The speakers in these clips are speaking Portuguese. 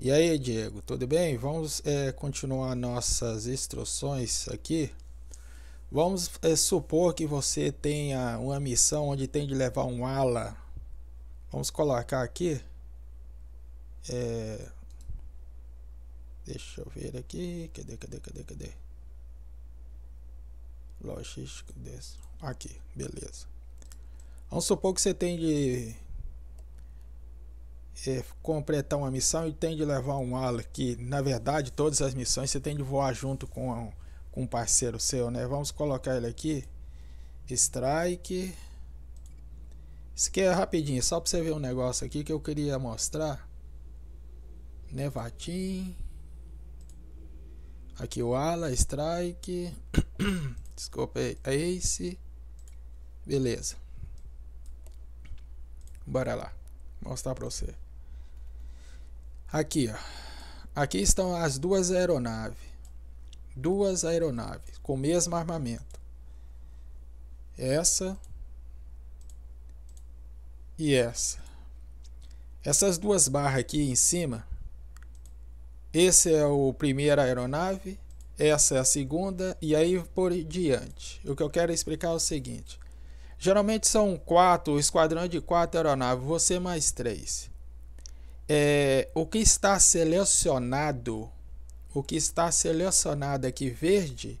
E aí, Diego, tudo bem? Vamos é, continuar nossas instruções aqui. Vamos é, supor que você tenha uma missão onde tem de levar um ala. Vamos colocar aqui. É, deixa eu ver aqui. Cadê, cadê, cadê, cadê? Logístico desse. Aqui, beleza. Vamos supor que você tem de é, completar uma missão e tem de levar um ala, que na verdade todas as missões você tem de voar junto com um, com um parceiro seu, né? Vamos colocar ele aqui. Strike. Isso aqui é rapidinho, só para você ver um negócio aqui que eu queria mostrar. Nevatim. Aqui o ala, strike. Desculpa aí, ace. É Beleza. Bora lá. Mostrar para você. Aqui, ó. Aqui estão as duas aeronaves. Duas aeronaves com o mesmo armamento. Essa e essa. Essas duas barras aqui em cima, esse é o primeira aeronave, essa é a segunda e aí por diante. O que eu quero explicar é o seguinte: geralmente são quatro, esquadrão de quatro aeronaves, você mais três. É, o que está selecionado, o que está selecionado aqui verde,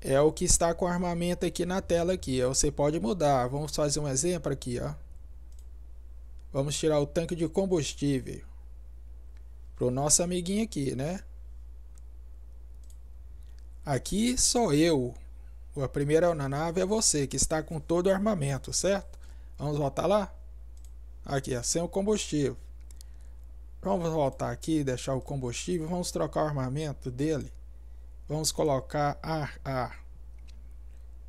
é o que está com armamento aqui na tela aqui. Ó. Você pode mudar. Vamos fazer um exemplo aqui, ó. Vamos tirar o tanque de combustível para o nosso amiguinho aqui, né? Aqui sou eu. A primeira nave é você, que está com todo o armamento, certo? Vamos voltar lá? Aqui, ó, sem o combustível. Então, vamos voltar aqui, deixar o combustível, vamos trocar o armamento dele. Vamos colocar ar,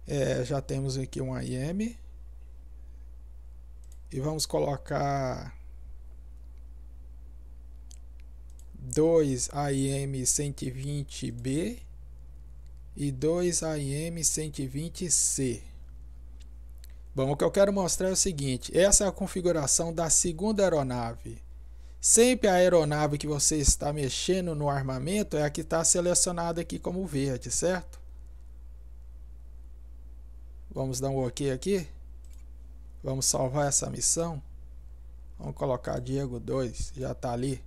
É, já temos aqui um IM. E vamos colocar dois IM 120B e dois IM 120C. Bom, o que eu quero mostrar é o seguinte, essa é a configuração da segunda aeronave. Sempre a aeronave que você está mexendo no armamento é a que está selecionada aqui como verde, certo? Vamos dar um OK aqui. Vamos salvar essa missão. Vamos colocar Diego 2, já está ali.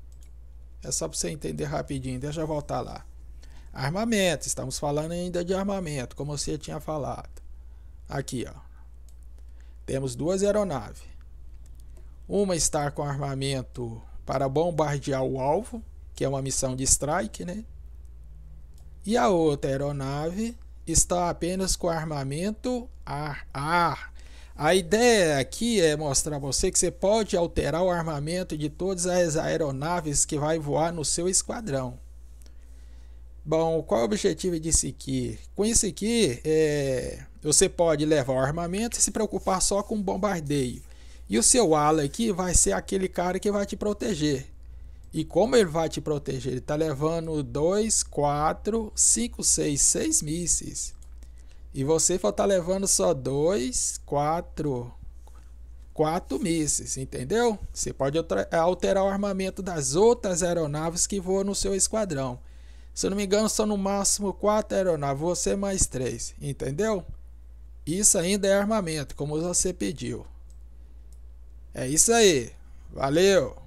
É só para você entender rapidinho, deixa eu voltar lá. Armamento, estamos falando ainda de armamento, como você tinha falado. Aqui, ó. Temos duas aeronaves. Uma está com armamento para bombardear o alvo, que é uma missão de strike, né? E a outra aeronave está apenas com armamento ar-ar. A ideia aqui é mostrar a você que você pode alterar o armamento de todas as aeronaves que vai voar no seu esquadrão. Bom, qual é o objetivo desse aqui? Com esse aqui, é, você pode levar o armamento e se preocupar só com bombardeio. E o seu ala aqui vai ser aquele cara que vai te proteger. E como ele vai te proteger? Ele está levando 2, 4, 5, 6, 6 mísseis. E você vai estar tá levando só 2, 4, 4 mísseis, entendeu? Você pode alterar o armamento das outras aeronaves que voam no seu esquadrão. Se eu não me engano, são no máximo 4 aeronaves, você mais 3, entendeu? Isso ainda é armamento, como você pediu. É isso aí. Valeu!